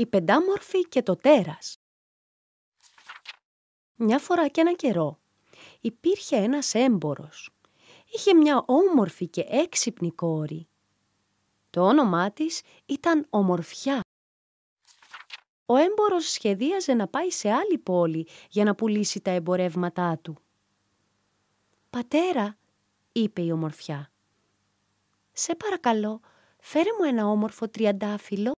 η πεντάμορφη και το τέρας. Μια φορά και ένα καιρό υπήρχε ένας έμπορος. Είχε μια όμορφη και έξυπνη κόρη. Το όνομά της ήταν Ομορφιά. Ο έμπορος σχεδίαζε να πάει σε άλλη πόλη για να πουλήσει τα εμπορεύματά του. «Πατέρα», είπε η Ομορφιά, «σε παρακαλώ, φέρε μου ένα όμορφο τριαντάφυλλο».